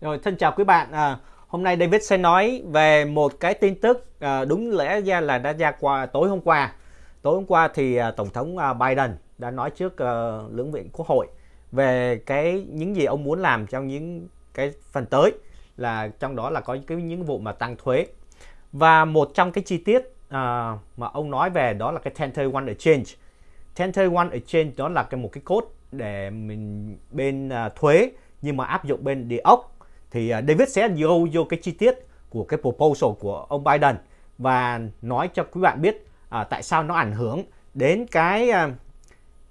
Rồi thân chào quý bạn. À, hôm nay David sẽ nói về một cái tin tức à, đúng lẽ ra là đã ra qua tối hôm qua. Tối hôm qua thì à, tổng thống à, Biden đã nói trước à, lưỡng viện Quốc hội về cái những gì ông muốn làm trong những cái phần tới là trong đó là có cái những vụ mà tăng thuế. Và một trong cái chi tiết à, mà ông nói về đó là cái 1031 exchange. 1031 exchange đó là cái một cái code để mình bên à, thuế nhưng mà áp dụng bên địa ốc thì à, David sẽ vô vô cái chi tiết của cái proposal của ông Biden và nói cho quý bạn biết à, tại sao nó ảnh hưởng đến cái à,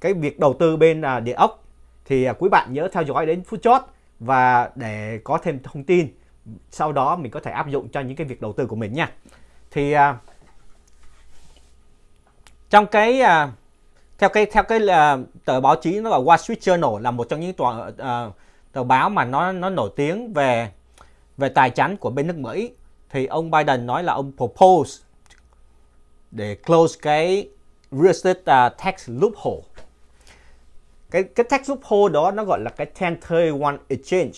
cái việc đầu tư bên à, địa ốc thì à, quý bạn nhớ theo dõi đến phút chót và để có thêm thông tin sau đó mình có thể áp dụng cho những cái việc đầu tư của mình nha thì à, trong cái à, theo cái theo cái à, tờ báo chí nó là Wall Street Journal là một trong những tòa à, tờ báo mà nó nó nổi tiếng về về tài chính của bên nước Mỹ thì ông Biden nói là ông propose để close cái real estate uh, tax loophole. Cái cái tax loophole đó nó gọi là cái 1031 exchange.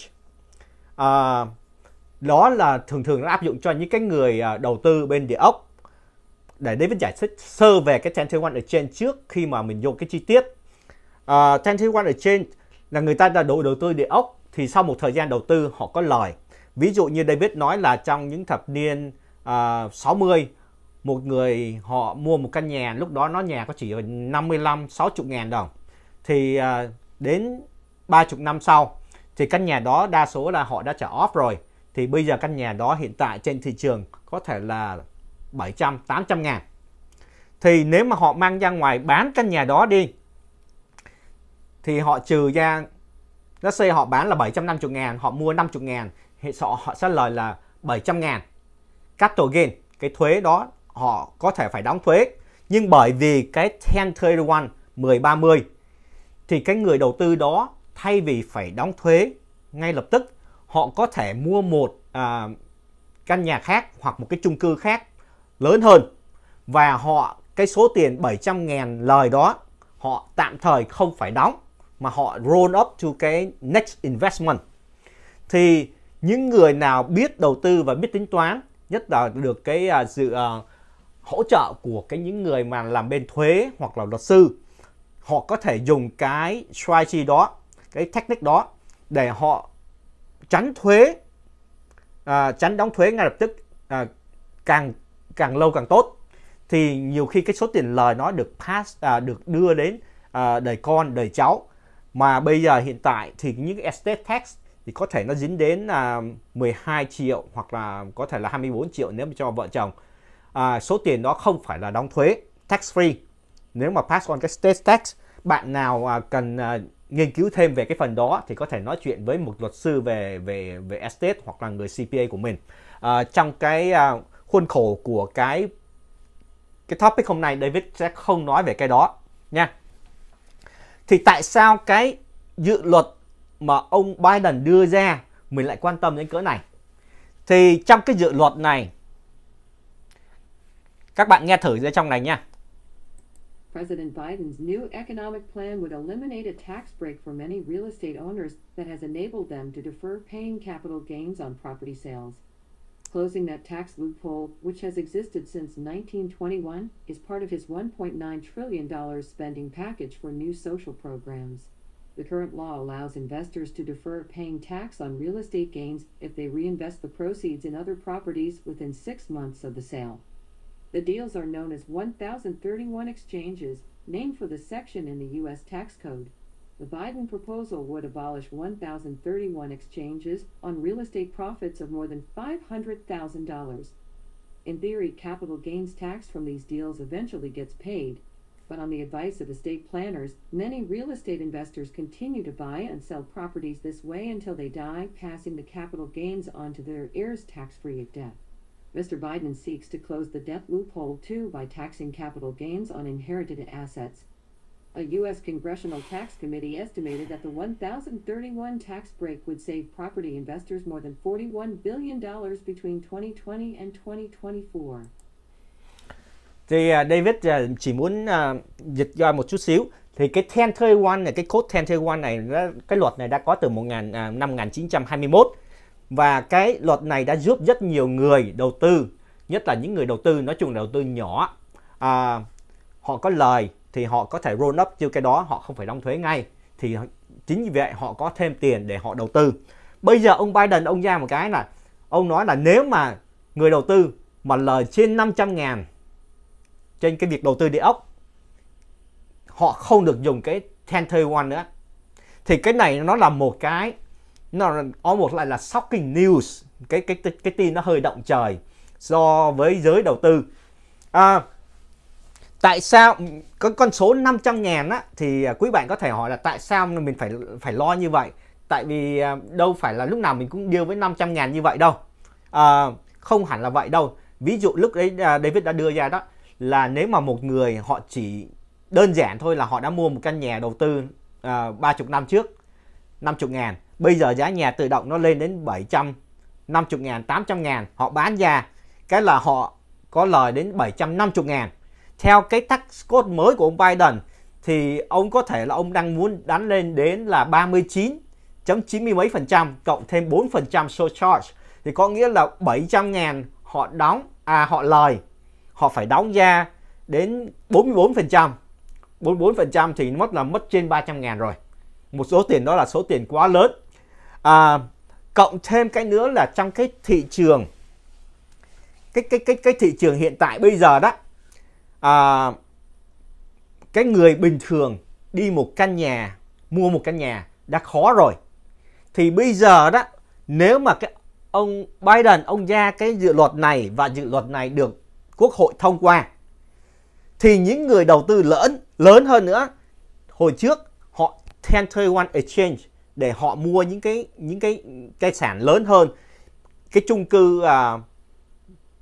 Uh, đó là thường thường nó áp dụng cho những cái người uh, đầu tư bên địa ốc. Để David giải thích sơ về cái 1031 exchange trước khi mà mình vô cái chi tiết. Uh, 1031 exchange là người ta đã đầu đầu tư địa ốc thì sau một thời gian đầu tư họ có lời. Ví dụ như David nói là trong những thập niên à, uh, 60 một người họ mua một căn nhà lúc đó nó nhà có chỉ 55 60 ngàn đồng thì uh, đến 30 năm sau thì căn nhà đó đa số là họ đã trả off rồi thì bây giờ căn nhà đó hiện tại trên thị trường có thể là 700 800 ngàn thì nếu mà họ mang ra ngoài bán căn nhà đó đi thì họ trừ ra nó xây họ bán là 750 ngàn họ mua 50 ngàn thì họ, họ sẽ lời là 700 ngàn capital gain cái thuế đó họ có thể phải đóng thuế nhưng bởi vì cái 1031 1030 thì cái người đầu tư đó thay vì phải đóng thuế ngay lập tức họ có thể mua một à, căn nhà khác hoặc một cái chung cư khác lớn hơn và họ cái số tiền 700 ngàn lời đó họ tạm thời không phải đóng mà họ roll up to cái next investment thì những người nào biết đầu tư và biết tính toán nhất là được cái uh, sự uh, hỗ trợ của cái những người mà làm bên thuế hoặc là luật sư họ có thể dùng cái strategy đó cái technique đó để họ tránh thuế uh, tránh đóng thuế ngay lập tức uh, càng càng lâu càng tốt thì nhiều khi cái số tiền lời nó được pass uh, được đưa đến uh, đời con đời cháu mà bây giờ hiện tại thì những cái estate tax thì có thể nó dính đến là 12 triệu hoặc là có thể là 24 triệu nếu mà cho vợ chồng à, số tiền đó không phải là đóng thuế tax free nếu mà pass on cái state tax bạn nào à, cần à, nghiên cứu thêm về cái phần đó thì có thể nói chuyện với một luật sư về về về estate hoặc là người CPA của mình à, trong cái à, khuôn khổ của cái cái topic hôm nay David sẽ không nói về cái đó nha thì tại sao cái dự luật mà ông Biden đưa ra mình lại quan tâm đến cỡ này thì trong cái dự luật này các bạn nghe thử ra trong này nha President Biden's new economic plan would eliminate a tax break for many real estate owners that has enabled them to defer paying capital gains on property sales. Closing that tax loophole, which has existed since 1921, is part of his $1.9 trillion spending package for new social programs. The current law allows investors to defer paying tax on real estate gains if they reinvest the proceeds in other properties within six months of the sale. The deals are known as 1031 exchanges, named for the section in the U.S. tax code. The Biden proposal would abolish 1,031 exchanges on real estate profits of more than $500,000. In theory, capital gains tax from these deals eventually gets paid, but on the advice of estate planners, many real estate investors continue to buy and sell properties this way until they die, passing the capital gains on to their heirs tax free at death. Mr. Biden seeks to close the death loophole too by taxing capital gains on inherited assets, A U.S. Congressional Tax Committee estimated that the 1,031 tax break would save property investors more than $41 billion between 2020 and 2024. Thì à, David à, chỉ muốn dịch à, ra một chút xíu thì cái 1031 này cái code 1031 này cái luật này đã có từ 1000 năm 1921 và cái luật này đã giúp rất nhiều người đầu tư nhất là những người đầu tư nói chung đầu tư nhỏ à, họ có lời thì họ có thể roll up như cái đó họ không phải đóng thuế ngay thì chính vì vậy họ có thêm tiền để họ đầu tư bây giờ ông Biden ông ra một cái là ông nói là nếu mà người đầu tư mà lời trên 500 ngàn trên cái việc đầu tư địa ốc họ không được dùng cái 1031 nữa thì cái này nó là một cái nó có một lại là shocking news cái cái cái, cái tin nó hơi động trời so với giới đầu tư à, tại sao có con số 500 ngàn á thì à, quý bạn có thể hỏi là tại sao mình phải phải lo như vậy tại vì à, đâu phải là lúc nào mình cũng điêu với 500 ngàn như vậy đâu à, không hẳn là vậy đâu ví dụ lúc đấy à, David đã đưa ra đó là nếu mà một người họ chỉ đơn giản thôi là họ đã mua một căn nhà đầu tư ba uh, năm trước 50 ngàn bây giờ giá nhà tự động nó lên đến 700 50 ngàn 800 ngàn họ bán ra cái là họ có lời đến 750 ngàn theo cái tax code mới của ông Biden thì ông có thể là ông đang muốn đánh lên đến là 39.90 mấy phần trăm cộng thêm 4 phần trăm social thì có nghĩa là 700 ngàn họ đóng à họ lời họ phải đóng ra đến 44 phần trăm 44 phần trăm thì mất là mất trên 300 ngàn rồi một số tiền đó là số tiền quá lớn à, cộng thêm cái nữa là trong cái thị trường cái cái cái cái thị trường hiện tại bây giờ đó à, cái người bình thường đi một căn nhà mua một căn nhà đã khó rồi thì bây giờ đó nếu mà cái ông Biden ông ra cái dự luật này và dự luật này được quốc hội thông qua thì những người đầu tư lớn lớn hơn nữa hồi trước họ 1031 exchange để họ mua những cái những cái tài sản lớn hơn cái chung cư à,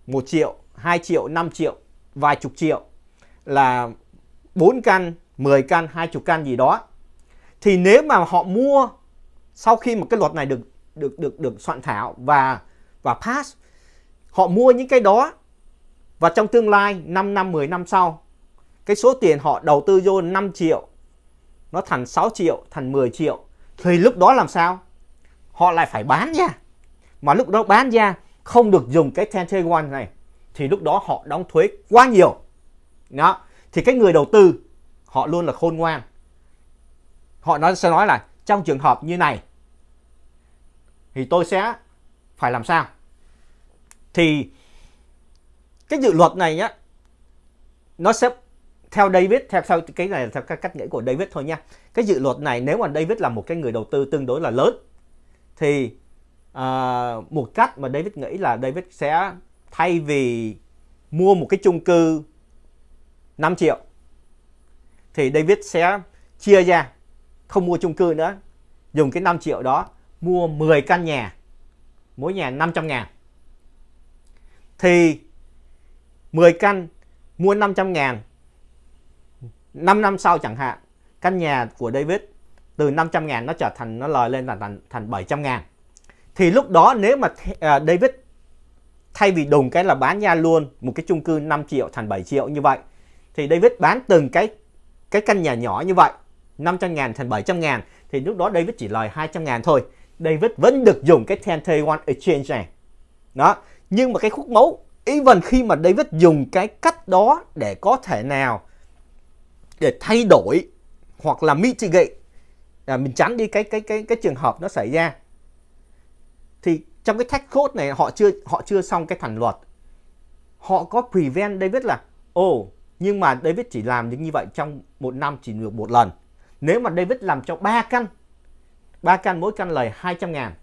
1 triệu 2 triệu 5 triệu vài chục triệu là 4 căn, 10 căn, 20 căn gì đó. Thì nếu mà họ mua sau khi mà cái luật này được được được được soạn thảo và và pass, họ mua những cái đó và trong tương lai 5 năm 10 năm sau, cái số tiền họ đầu tư vô 5 triệu nó thành 6 triệu, thành 10 triệu thì lúc đó làm sao? Họ lại phải bán ra. Mà lúc đó bán ra không được dùng cái 10 one này thì lúc đó họ đóng thuế quá nhiều đó thì cái người đầu tư họ luôn là khôn ngoan họ nói sẽ nói là trong trường hợp như này thì tôi sẽ phải làm sao thì cái dự luật này nhá nó sẽ theo David theo theo cái này theo các cách nghĩ của David thôi nha cái dự luật này nếu mà David là một cái người đầu tư tương đối là lớn thì uh, một cách mà David nghĩ là David sẽ thay vì mua một cái chung cư 5 triệu thì David sẽ chia ra không mua chung cư nữa dùng cái 5 triệu đó mua 10 căn nhà mỗi nhà 500 ngàn thì 10 căn mua 500 ngàn 5 năm sau chẳng hạn căn nhà của David từ 500 ngàn nó trở thành nó lời lên là thành thành 700 ngàn thì lúc đó nếu mà à, David thay vì đồng cái là bán ra luôn một cái chung cư 5 triệu thành 7 triệu như vậy thì David bán từng cái cái căn nhà nhỏ như vậy 500 ngàn thành 700 ngàn thì lúc đó David chỉ lời 200 ngàn thôi David vẫn được dùng cái 10K1 exchange này đó nhưng mà cái khúc mấu even khi mà David dùng cái cách đó để có thể nào để thay đổi hoặc là mitigate là mình tránh đi cái cái cái cái trường hợp nó xảy ra thì trong cái thách code này họ chưa họ chưa xong cái thành luật họ có prevent David là ồ oh, nhưng mà David chỉ làm được như vậy trong một năm chỉ được một lần nếu mà David làm cho ba căn ba căn mỗi căn lời 200 ngàn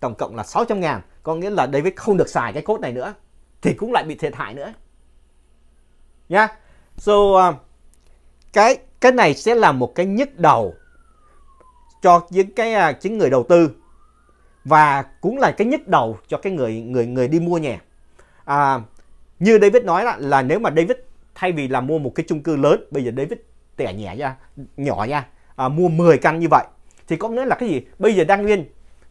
tổng cộng là 600 ngàn có nghĩa là David không được xài cái cốt này nữa thì cũng lại bị thiệt hại nữa nha yeah. so uh, cái cái này sẽ là một cái nhức đầu cho những cái uh, ờ, những người đầu tư và cũng là cái nhức đầu cho cái người người người đi mua nhà à, như David nói là, là nếu mà David thay vì là mua một cái chung cư lớn bây giờ David tẻ nhẹ ra nhỏ nha à, mua 10 căn như vậy thì có nghĩa là cái gì bây giờ đang nguyên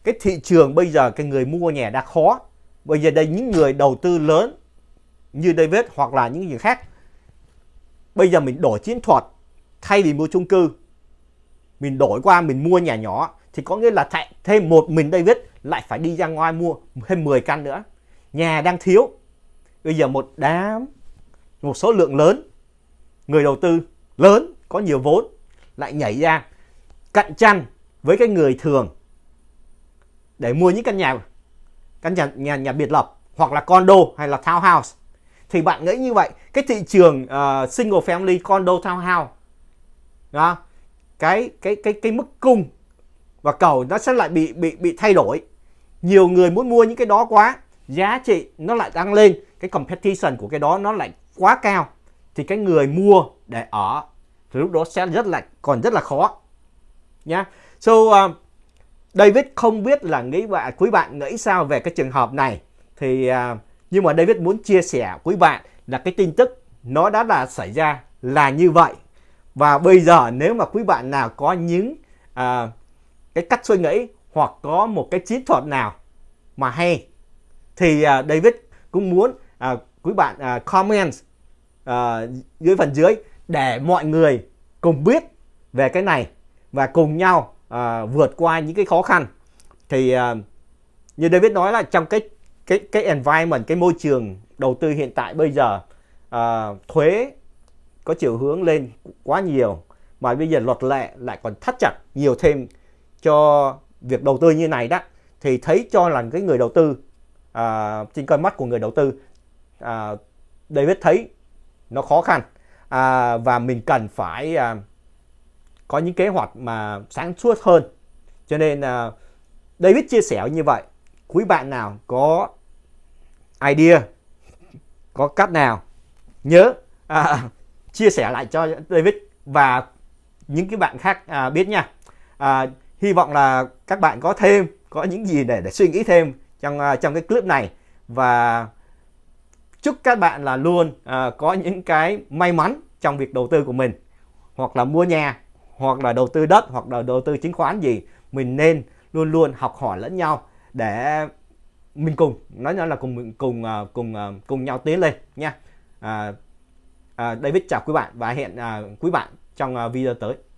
cái thị trường bây giờ cái người mua nhà đã khó bây giờ đây những người đầu tư lớn như David hoặc là những gì khác bây giờ mình đổi chiến thuật thay vì mua chung cư mình đổi qua mình mua nhà nhỏ thì có nghĩa là chạy thêm một mình David lại phải đi ra ngoài mua thêm 10 căn nữa nhà đang thiếu bây giờ một đám một số lượng lớn người đầu tư lớn có nhiều vốn lại nhảy ra cạnh tranh với cái người thường để mua những căn nhà căn nhà nhà, nhà biệt lập hoặc là condo hay là townhouse thì bạn nghĩ như vậy cái thị trường uh, single family condo townhouse đó cái cái cái cái mức cung và cầu nó sẽ lại bị bị bị thay đổi nhiều người muốn mua những cái đó quá giá trị nó lại tăng lên cái competition của cái đó nó lại quá cao thì cái người mua để ở thì lúc đó sẽ rất là còn rất là khó nhá yeah. so um, David không biết là nghĩ bạn quý bạn nghĩ sao về cái trường hợp này thì uh, nhưng mà David muốn chia sẻ quý bạn là cái tin tức nó đã là xảy ra là như vậy và bây giờ nếu mà quý bạn nào có những uh, cái cách suy nghĩ hoặc có một cái chiến thuật nào mà hay thì uh, David cũng muốn uh, quý bạn uh, comment uh, dưới phần dưới để mọi người cùng biết về cái này và cùng nhau uh, vượt qua những cái khó khăn thì uh, như David nói là trong cái cái cái environment cái môi trường đầu tư hiện tại bây giờ uh, thuế có chiều hướng lên quá nhiều mà bây giờ luật lệ lại còn thắt chặt nhiều thêm cho việc đầu tư như này đó thì thấy cho là cái người đầu tư à, trên con mắt của người đầu tư à, David thấy nó khó khăn à, và mình cần phải à, có những kế hoạch mà sáng suốt hơn cho nên à, David chia sẻ như vậy quý bạn nào có idea có cách nào nhớ à, chia sẻ lại cho David và những cái bạn khác à, biết nha à, hy vọng là các bạn có thêm có những gì để để suy nghĩ thêm trong à, trong cái clip này và chúc các bạn là luôn à, có những cái may mắn trong việc đầu tư của mình hoặc là mua nhà hoặc là đầu tư đất hoặc là đầu tư chứng khoán gì mình nên luôn luôn học hỏi lẫn nhau để mình cùng nói là cùng cùng à, cùng à, cùng nhau tiến lên nha à, à, David chào quý bạn và hẹn à, quý bạn trong video tới